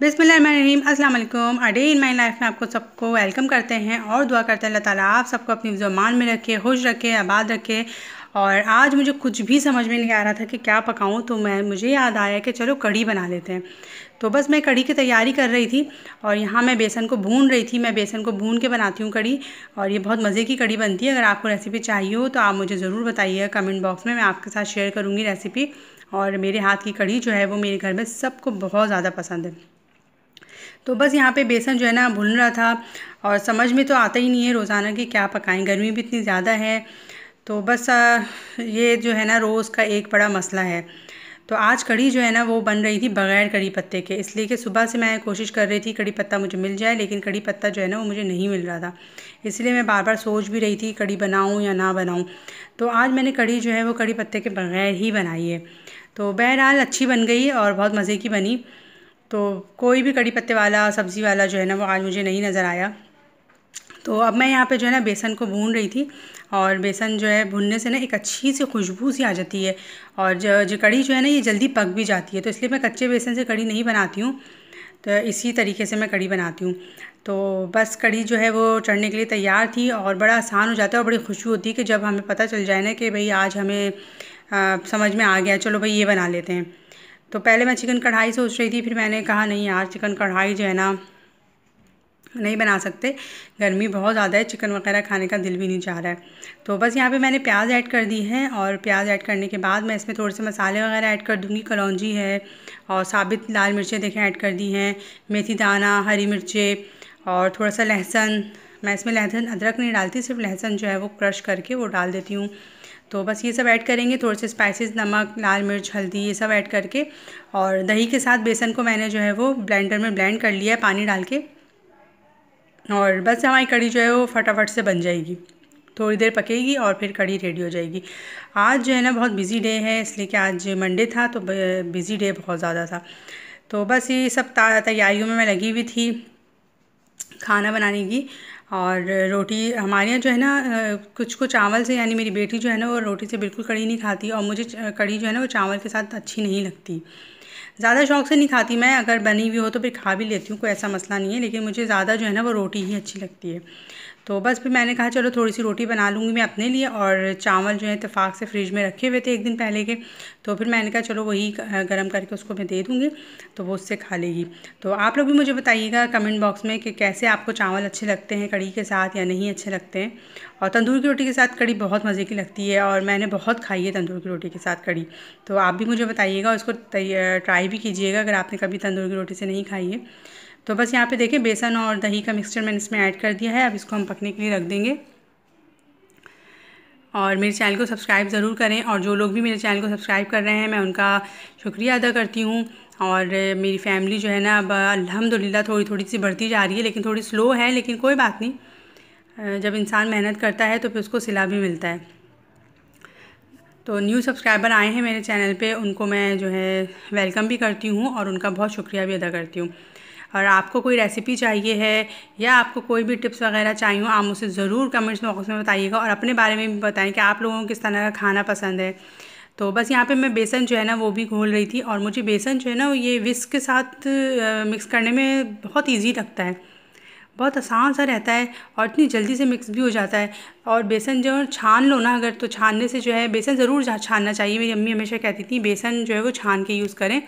बिसमीम अल्लाम अडे इन my life में आपको सबको वेलकम करते हैं और दुआ करते हैं अल्लाह ताला आप सबको अपनी ज़ुबान में रखे खुश रखे आबाद रखे और आज मुझे कुछ भी समझ में नहीं आ रहा था कि क्या पकाऊं तो मैं मुझे याद आया कि चलो कड़ी बना लेते हैं तो बस मैं कड़ी की तैयारी कर रही थी और यहाँ मैं बेसन को भून रही थी मैं बेसन को भून के बनाती हूँ कड़ी और ये बहुत मज़े की कड़ी बनती है अगर आपको रेसिपी चाहिए हो तो आप मुझे ज़रूर बताइए कमेंट बॉक्स में मैं आपके साथ शेयर करूँगी रेसिपी और मेरे हाथ की कड़ी जो है वो मेरे घर में सबको बहुत ज़्यादा पसंद है तो बस यहाँ पे बेसन जो है ना भुन रहा था और समझ में तो आता ही नहीं है रोज़ाना कि क्या पकाएं गर्मी भी इतनी ज़्यादा है तो बस ये जो है ना रोज़ का एक बड़ा मसला है तो आज कड़ी जो है ना वो बन रही थी बग़ैर कड़ी पत्ते के इसलिए कि सुबह से मैं कोशिश कर रही थी कड़ी पत्ता मुझे मिल जाए लेकिन कड़ी पत्ता जो है ना वो मुझे नहीं मिल रहा था इसलिए मैं बार बार सोच भी रही थी कड़ी बनाऊँ या ना बनाऊँ तो आज मैंने कड़ी जो है वो कड़ी पत्ते के बग़ैर ही बनाई है तो बहरहाल अच्छी बन गई और बहुत मज़े की बनी तो कोई भी कड़ी पत्ते वाला सब्ज़ी वाला जो है ना वो आज मुझे नहीं नज़र आया तो अब मैं यहाँ पे जो है ना बेसन को भून रही थी और बेसन जो है भूनने से ना एक अच्छी सी खुशबू सी आ जाती है और जो, जो कड़ी जो है ना ये जल्दी पक भी जाती है तो इसलिए मैं कच्चे बेसन से कड़ी नहीं बनाती हूँ तो इसी तरीके से मैं कड़ी बनाती हूँ तो बस कड़ी जो है वो चढ़ने के लिए तैयार थी और बड़ा आसान हो जाता है और बड़ी खुशी होती है कि जब हमें पता चल जाए ना कि भाई आज हमें आ, समझ में आ गया चलो भाई ये बना लेते हैं तो पहले मैं चिकन कढ़ाई सोच रही थी फिर मैंने कहा नहीं यार चिकन कढ़ाई जो है ना नहीं बना सकते गर्मी बहुत ज़्यादा है चिकन वगैरह खाने का दिल भी नहीं चाह रहा है तो बस यहाँ पे मैंने प्याज ऐड कर दी है और प्याज ऐड करने के बाद मैं इसमें थोड़े से मसाले वगैरह ऐड कर दूँगी कलौजी है और साबित लाल मिर्चें देखें ऐड कर दी हैं मेथी दाना हरी मिर्चें और थोड़ा सा लहसुन मैं इसमें लहसुन अदरक नहीं डालती सिर्फ लहसुन जो है वो क्रश करके वो डाल देती हूँ तो बस ये सब ऐड करेंगे थोड़े से स्पाइसेस नमक लाल मिर्च हल्दी ये सब ऐड करके और दही के साथ बेसन को मैंने जो है वो ब्लेंडर में ब्लेंड कर लिया है पानी डाल के और बस हमारी कड़ी जो है वो फटाफट से बन जाएगी थोड़ी देर पकेगी और फिर कड़ी रेडी हो जाएगी आज जो है ना बहुत बिज़ी डे है इसलिए कि आज मंडे था तो बिज़ी डे बहुत ज़्यादा था तो बस ये सब तैयारियों में मैं लगी हुई थी खाना बनाने की और रोटी हमारे यहाँ जो है ना कुछ को चावल से यानी मेरी बेटी जो है ना वो रोटी से बिल्कुल कड़ी नहीं खाती और मुझे कड़ी जो है ना वो चावल के साथ अच्छी नहीं लगती ज़्यादा शौक से नहीं खाती मैं अगर बनी हुई हो तो फिर खा भी लेती हूँ कोई ऐसा मसला नहीं है लेकिन मुझे ज़्यादा जो है ना वो रोटी ही अच्छी लगती है तो बस फिर मैंने कहा चलो थोड़ी सी रोटी बना लूँगी मैं अपने लिए और चावल जो है इतफाक़ से फ्रिज में रखे हुए थे एक दिन पहले के तो फिर मैंने कहा चलो वही गर्म करके उसको मैं दे दूँगी तो वो उससे खा लेगी तो आप लोग भी मुझे बताइएगा कमेंट बॉक्स में कि कैसे आपको चावल अच्छे लगते हैं कड़ी के साथ या नहीं अच्छे लगते हैं और तंदूर की रोटी के साथ कड़ी बहुत मज़े की लगती है और मैंने बहुत खाई है तंदूर की रोटी के साथ कड़ी तो आप भी मुझे बताइएगा उसको ट्राई भी कीजिएगा अगर आपने कभी तंदूर की रोटी से नहीं खाई है तो बस यहाँ पे देखें बेसन और दही का मिक्सचर मैंने इसमें ऐड कर दिया है अब इसको हम पकने के लिए रख देंगे और मेरे चैनल को सब्सक्राइब ज़रूर करें और जो लोग भी मेरे चैनल को सब्सक्राइब कर रहे हैं मैं उनका शुक्रिया अदा करती हूँ और मेरी फैमिली जो है ना अब अलहमदिल्ला थोड़ी थोड़ी सी बढ़ती जा रही है लेकिन थोड़ी स्लो है लेकिन कोई बात नहीं जब इंसान मेहनत करता है तो फिर उसको सिला भी मिलता है तो न्यू सब्सक्राइबर आए हैं मेरे चैनल पे उनको मैं जो है वेलकम भी करती हूँ और उनका बहुत शुक्रिया भी अदा करती हूँ और आपको कोई रेसिपी चाहिए है या आपको कोई भी टिप्स वगैरह चाहिए हो आप मुझे ज़रूर कमेंट्स बॉक्स में बताइएगा और अपने बारे में भी बताएं कि आप लोगों को किस तरह का खाना पसंद है तो बस यहाँ पे मैं बेसन जो है ना वो भी घोल रही थी और मुझे बेसन जो है ना ये विस्क के साथ मिक्स करने में बहुत ईजी लगता है बहुत आसान सा रहता है और इतनी जल्दी से मिक्स भी हो जाता है और बेसन जो छान लो ना अगर तो छानने से जो है बेसन ज़रूर छानना चाहिए मेरी अम्मी हमेशा कहती थी बेसन जो है वो छान के यूज़ करें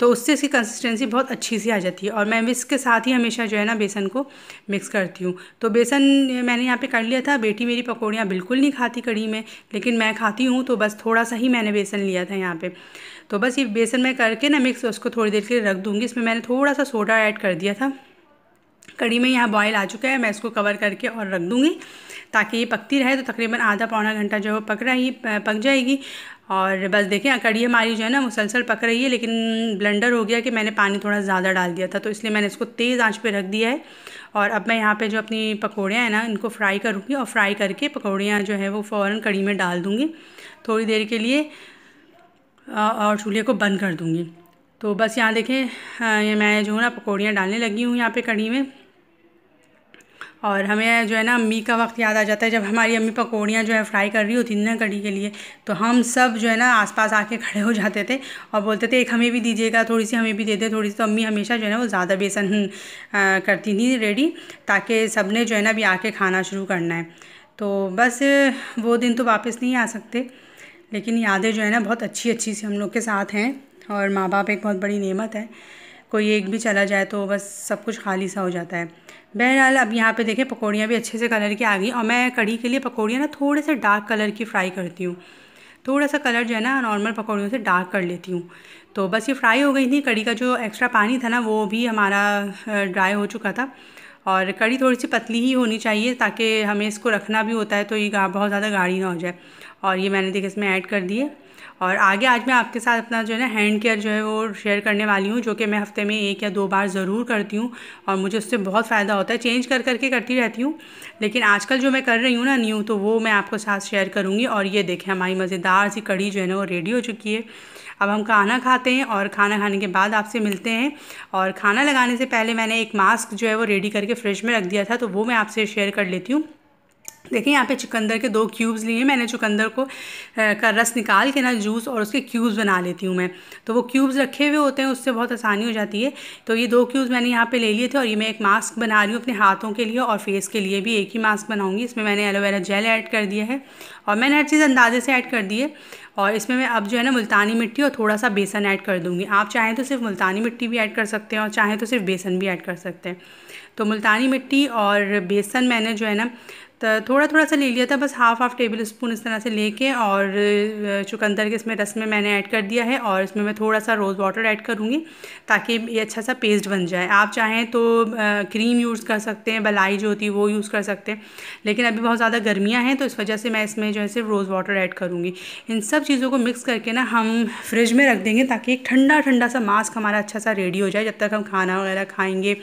तो उससे इसकी कंसिस्टेंसी बहुत अच्छी सी आ जाती है और मैं विस्क के साथ ही हमेशा जो है ना बेसन को मिक्स करती हूँ तो बेसन मैंने यहाँ पर कर लिया था बेटी मेरी पकौड़ियाँ बिल्कुल नहीं खाती कड़ी में लेकिन मैं खाती हूँ तो बस थोड़ा सा ही मैंने बेसन लिया था यहाँ पर तो बस ये बेसन मैं करके ना मिक्स उसको थोड़ी देर के लिए रख दूँगी इसमें मैंने थोड़ा सा सोडा ऐड कर दिया था कड़ी में यहाँ बॉयल आ चुका है मैं इसको कवर करके और रख दूँगी ताकि ये पकती रहे तो तकरीबन आधा पौना घंटा जो है पक रही पक जाएगी और बस देखें कड़ी हमारी जो है ना मुसलसल पक रही है लेकिन ब्लेंडर हो गया कि मैंने पानी थोड़ा ज़्यादा डाल दिया था तो इसलिए मैंने इसको तेज़ आंच पे रख दिया है और अब मैं यहाँ पे जो अपनी पकौड़ियाँ हैं ना इनको फ्राई करूँगी और फ्राई करके पकौड़ियाँ जो है वो फ़ौरन कड़ी में डाल दूँगी थोड़ी देर के लिए और चूल्हे को बंद कर दूँगी तो बस यहाँ देखें ये मैं जो है ना पकौड़ियाँ डालने लगी हूँ यहाँ पर कड़ी में और हमें जो है ना अम्मी का वक्त याद आ जाता है जब हमारी अम्मी पकौड़ियाँ जो है फ्राई कर रही होती ना कड़ी के लिए तो हम सब जो है ना आसपास आके खड़े हो जाते थे और बोलते थे एक हमें भी दीजिएगा थोड़ी सी हमें भी दे दे थोड़ी सी तो अम्मी हमेशा जो है ना वो ज़्यादा बेसन करती थी रेडी ताकि सब ने जो है ना अभी आके खाना शुरू करना है तो बस वो दिन तो वापस नहीं आ सकते लेकिन यादें जो है ना बहुत अच्छी अच्छी सी हम लोग के साथ हैं और माँ बाप एक बहुत बड़ी नियमत है कोई एक भी चला जाए तो बस सब कुछ खाली सा हो जाता है बहरहाल अब यहाँ पे देखें पकौड़ियाँ भी अच्छे से कलर की आ गई और मैं कढ़ी के लिए पकौड़ियाँ ना थोड़े से डार्क कलर की फ्राई करती हूँ थोड़ा सा कलर जो है ना नॉर्मल पकौड़ियों से डार्क कर लेती हूँ तो बस ये फ्राई हो गई थी कड़ी का जो एक्स्ट्रा पानी था ना वो भी हमारा ड्राई हो चुका था और कड़ी थोड़ी सी पतली ही होनी चाहिए ताकि हमें इसको रखना भी होता है तो ये बहुत ज़्यादा गाढ़ी ना हो जाए और ये मैंने देखे इसमें ऐड कर दिए और आगे आज मैं आपके साथ अपना जो है ना हैंड केयर जो है वो शेयर करने वाली हूँ जो कि मैं हफ्ते में एक या दो बार ज़रूर करती हूँ और मुझे उससे बहुत फ़ायदा होता है चेंज कर करके करती रहती हूँ लेकिन आजकल जो मैं कर रही हूँ ना न्यू तो वो मैं आपको साथ शेयर करूँगी और ये देखें हमारी मज़ेदार सी कड़ी जो है ना वो रेडी हो चुकी है अब हम खाना खाते हैं और खाना खाने के बाद आपसे मिलते हैं और खाना लगाने से पहले मैंने एक मास्क जो है वो रेडी करके फ्रिज में रख दिया था तो वो मैं आपसे शेयर कर लेती हूँ देखिए यहाँ पे चुकंदर के दो क्यूब्स लिए मैंने चुकंदर को का रस निकाल के ना जूस और उसके क्यूब्स बना लेती हूँ मैं तो वो क्यूब्स रखे हुए होते हैं उससे बहुत आसानी हो जाती है तो ये दो क्यूब्स मैंने यहाँ पे ले लिए थे और ये मैं एक मास्क बना रही हूँ अपने हाथों के लिए और फेस के लिए भी एक ही मास्क बनाऊँगी इसमें मैंने एलोवेरा जेल ऐड कर दिया है और मैंने हर चीज़ अंदाजे से ऐड कर दी है और इसमें मैं अब जो है ना मुल्तानी मिट्टी और थोड़ा सा बेसन ऐड कर दूँगी आप चाहें तो सिर्फ मुल्तानी मिट्टी भी ऐड कर सकते हैं और चाहें तो सिर्फ बेसन भी ऐड कर सकते हैं तो मुल्तानी मिट्टी और बेसन मैंने जो है ना तो थोड़ा थोड़ा सा ले लिया था बस हाफ़ हाफ़ टेबल स्पून इस तरह से लेके और चुकंदर के इसमें रस में मैंने ऐड कर दिया है और इसमें मैं थोड़ा सा रोज़ वाटर ऐड करूँगी ताकि ये अच्छा सा पेस्ट बन जाए आप चाहें तो क्रीम यूज़ कर सकते हैं बलाई जो होती है वो यूज़ कर सकते हैं लेकिन अभी बहुत ज़्यादा गर्मियाँ हैं तो इस वजह से मैं इसमें जो है सिर्फ रोज़ वाटर ऐड करूँगी इन सब चीज़ों को मिक्स करके ना हम फ्रिज में रख देंगे ताकि एक ठंडा ठंडा सा मास्क हमारा अच्छा सा रेडी हो जाए जब तक हम खाना वगैरह खाएँगे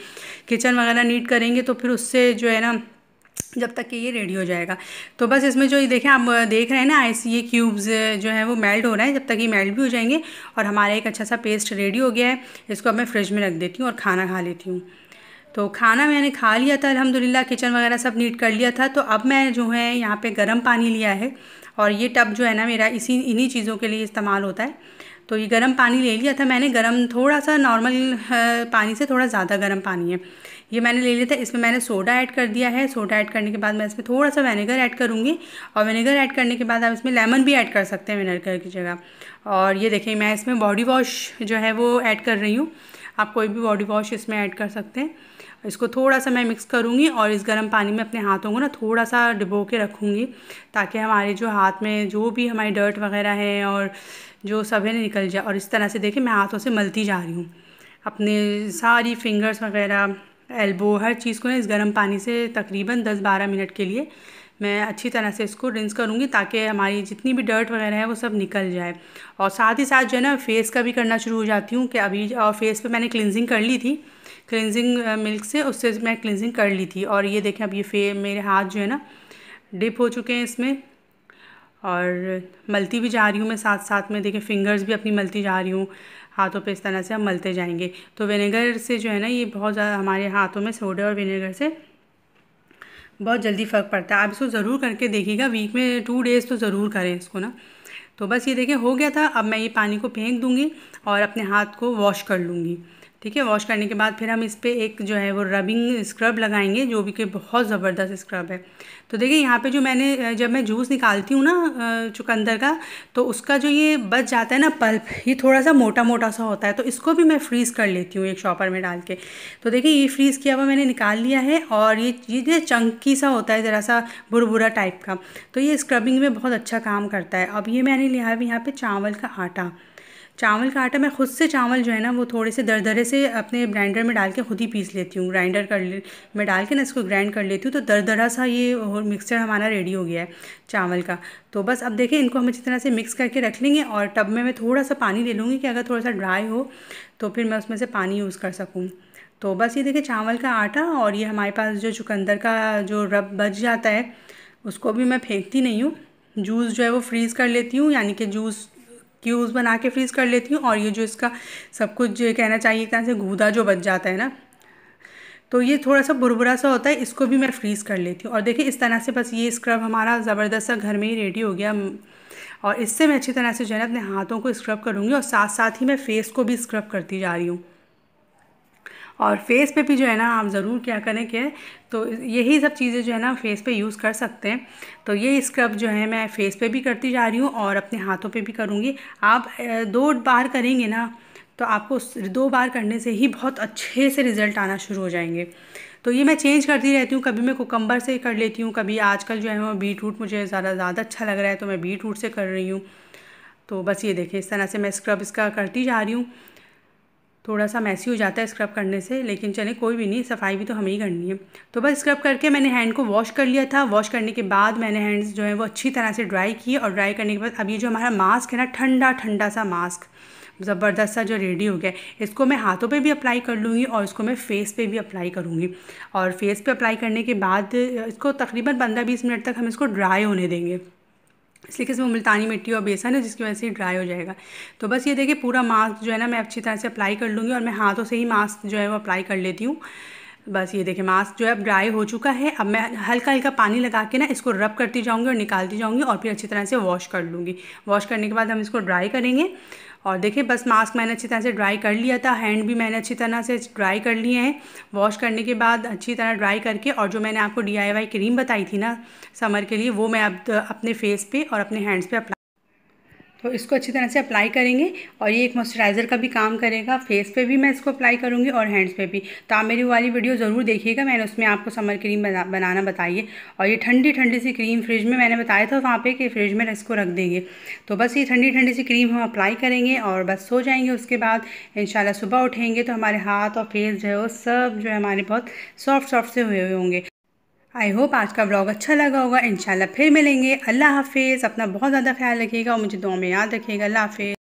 किचन वगैरह नीट करेंगे तो फिर उससे जो है ना जब तक कि ये रेडी हो जाएगा तो बस इसमें जो ये देखें आप देख रहे हैं ना ऐसे ये क्यूब्स जो है वो मेल्ट हो रहे हैं जब तक ये मेल्ट भी हो जाएंगे और हमारा एक अच्छा सा पेस्ट रेडी हो गया है इसको अब मैं फ्रिज में रख देती हूँ और खाना खा लेती हूँ तो खाना मैंने खा लिया था अलहमदिल्ला किचन वगैरह सब नीट कर लिया था तो अब मैं जो है यहाँ पर गर्म पानी लिया है और ये टब जो है ना मेरा इसी इन्हीं चीज़ों के लिए इस्तेमाल होता है तो ये गर्म पानी ले लिया था मैंने गर्म थोड़ा सा नॉर्मल पानी से थोड़ा ज़्यादा गर्म पानी है ये मैंने ले लिया था इसमें मैंने सोडा ऐड कर दिया है सोडा ऐड करने के बाद मैं इसमें थोड़ा सा वेनेगर ऐड करूँगी और वेनेगर ऐड करने के बाद आप इसमें लेमन भी ऐड कर सकते हैं वेनेगर की जगह और ये देखिए मैं इसमें बॉडी वॉश जो है वो ऐड कर रही हूँ आप कोई भी बॉडी वॉश इसमें ऐड कर सकते हैं इसको थोड़ा सा मैं मिक्स करूँगी और इस गर्म पानी में अपने हाथों को ना थोड़ा सा डिबो के रखूँगी ताकि हमारे जो हाथ में जो भी हमारी डर्ट वगैरह है और जो सब है निकल जाए और इस तरह से देखिए मैं हाथों से मलती जा रही हूँ अपने सारी फिंगर्स वगैरह एल्बो हर चीज़ को ना इस गर्म पानी से तकरीबन दस बारह मिनट के लिए मैं अच्छी तरह से इसको रिंस करूँगी ताकि हमारी जितनी भी डर्ट वगैरह है वो सब निकल जाए और साथ ही साथ जो है ना फेस का भी करना शुरू हो जाती हूँ कि अभी और फेस पे मैंने क्लिनजिंग कर ली थी क्लिनजिंग मिल्क से उससे मैं क्लिनजिंग कर ली थी और ये देखें अब ये फे मेरे हाथ जो है ना डिप हो चुके हैं इसमें और मलती भी जा रही हूँ मैं साथ साथ में देखें फिंगर्स भी अपनी मलती जा रही हूँ हाथों पे इस तरह से हम मलते जाएंगे तो विनेगर से जो है ना ये बहुत ज़्यादा हमारे हाथों में सोडे और विनेगर से बहुत जल्दी फ़र्क पड़ता है आप इसको ज़रूर करके देखिएगा वीक में टू डेज़ तो ज़रूर करें इसको ना तो बस ये देखिए हो गया था अब मैं ये पानी को फेंक दूँगी और अपने हाथ को वॉश कर लूँगी ठीक है वॉश करने के बाद फिर हम इस पर एक जो है वो रबिंग स्क्रब लगाएंगे जो भी कि बहुत ज़बरदस्त स्क्रब है तो देखिए यहाँ पे जो मैंने जब मैं जूस निकालती हूँ ना चुकंदर का तो उसका जो ये बच जाता है ना पल्प ये थोड़ा सा मोटा मोटा सा होता है तो इसको भी मैं फ्रीज़ कर लेती हूँ एक शॉपर में डाल के तो देखिए ये फ्रीज़ किया हुआ मैंने निकाल लिया है और ये ये चंकी सा होता है ज़रा सा बुरा टाइप का तो ये स्क्रबिंग में बहुत अच्छा काम करता है अब ये मैंने लिया है यहाँ पर चावल का आटा चावल का आटा मैं खुद से चावल जो है ना वो थोड़े से दरदरे से अपने ग्राइंडर में डाल के खुद ही पीस लेती हूँ ग्राइंडर कर ले मैं डाल के ना इसको ग्राइंड कर लेती हूँ तो दरदरा सा ये मिक्सचर हमारा रेडी हो गया है चावल का तो बस अब देखें इनको हम अच्छी तरह से मिक्स करके रख लेंगे और टब में मैं थोड़ा सा पानी ले लूँगी कि अगर थोड़ा सा ड्राई हो तो फिर मैं उसमें से पानी यूज़ कर सकूँ तो बस ये देखें चावल का आटा और ये हमारे पास जो चुकंदर का जो रब बच जाता है उसको भी मैं फेंकती नहीं हूँ जूस जो है वो फ्रीज़ कर लेती हूँ यानी कि जूस क्यूज़ बना के फ्रीज़ कर लेती हूँ और ये जो इसका सब कुछ कहना चाहिए एक तरह से गूदा जो बच जाता है ना तो ये थोड़ा सा बुरबुरा सा होता है इसको भी मैं फ्रीज़ कर लेती हूँ और देखिए इस तरह से बस ये स्क्रब हमारा ज़बरदस्त सा घर में ही रेडी हो गया और इससे मैं अच्छी तरह से जो है ना अपने हाथों को स्क्रब करूँगी और साथ साथ ही मैं फेस को भी स्क्रब करती जा रही हूँ और फेस पे भी जो है ना आप ज़रूर क्या करें कि तो यही सब चीज़ें जो है ना फेस पे यूज़ कर सकते हैं तो ये स्क्रब जो है मैं फेस पे भी करती जा रही हूँ और अपने हाथों पे भी करूँगी आप दो बार करेंगे ना तो आपको दो बार करने से ही बहुत अच्छे से रिज़ल्ट आना शुरू हो जाएंगे तो ये मैं चेंज करती रहती हूँ कभी मैं कोकम्बर से कर लेती हूँ कभी आजकल जो है वो बीट रूट मुझे ज़्यादा ज़्यादा अच्छा लग रहा है तो मैं बीट रूट से कर रही हूँ तो बस ये देखें इस तरह से मैं स्क्रब इसका करती जा रही हूँ थोड़ा सा मैसी हो जाता है स्क्रब करने से लेकिन चले कोई भी नहीं सफाई भी तो हमें ही करनी है तो बस स्क्रब करके मैंने हैंड को वॉश कर लिया था वॉश करने के बाद मैंने हैंड्स जो है वो अच्छी तरह से ड्राई किए और ड्राई करने के बाद अब ये जो हमारा मास्क है ना ठंडा ठंडा सा मास्क ज़बरदस्त सा जो रेडी हो गया इसको मैं हाथों पे भी अप्लाई कर लूँगी और इसको मैं फेस पे भी अप्लाई करूँगी और फेस पे अप्लाई करने के बाद इसको तकरीबन पंद्रह बीस मिनट तक हम इसको ड्राई होने देंगे इसलिए कि इसमें मुल्तानी मिट्टी और बेसन है जिसकी वजह से ड्राई हो जाएगा तो बस ये देखिए पूरा मास्क जो है ना मैं अच्छी तरह से अप्लाई कर लूँगी और मैं हाथों से ही मास्क जो है वो अप्लाई कर लेती हूँ बस ये देखिए मास्क जो है अब ड्राई हो चुका है अब मैं हल्का हल्का पानी लगा के ना इसको रब करती जाऊँगी और निकालती जाऊँगी और फिर अच्छी तरह से वॉश कर लूँगी वॉश करने के बाद हम इसको ड्राई करेंगे और देखिए बस मास्क मैंने अच्छी तरह से ड्राई कर लिया था हैंड भी मैंने अच्छी तरह से ड्राई कर लिए हैं वॉश करने के बाद अच्छी तरह ड्राई करके और जो मैंने आपको डी क्रीम बताई थी ना समर के लिए वो मैं अब अपने फेस पे और अपने हैंड्स पे अप्लाई तो इसको अच्छी तरह से अप्लाई करेंगे और ये एक मॉइस्चराइज़र का भी काम करेगा फेस पे भी मैं इसको अप्लाई करूँगी और हैंड्स पे भी तो आप मेरी वाली वीडियो ज़रूर देखिएगा मैंने उसमें आपको समर क्रीम बना, बनाना बताइए और ये ठंडी ठंडी सी क्रीम फ्रिज में मैंने बताया था वहाँ पर कि फ्रिज में इसको रख देंगे तो बस ये ठंडी ठंडी सी क्रीम हम अप्लाई करेंगे और बस सो जाएंगे उसके बाद इन सुबह उठेंगे तो हमारे हाथ और फेस जो है वो सब जो है हमारे बहुत सॉफ्ट सॉफ्ट से हुए हुए होंगे आई होप आज का ब्लॉग अच्छा लगा होगा इंशाल्लाह फिर मिलेंगे अल्लाह हाफिज़ अपना बहुत ज़्यादा ख्याल रखिएगा और मुझे दुआ में याद रखिएगा अल्लाह हाफिज़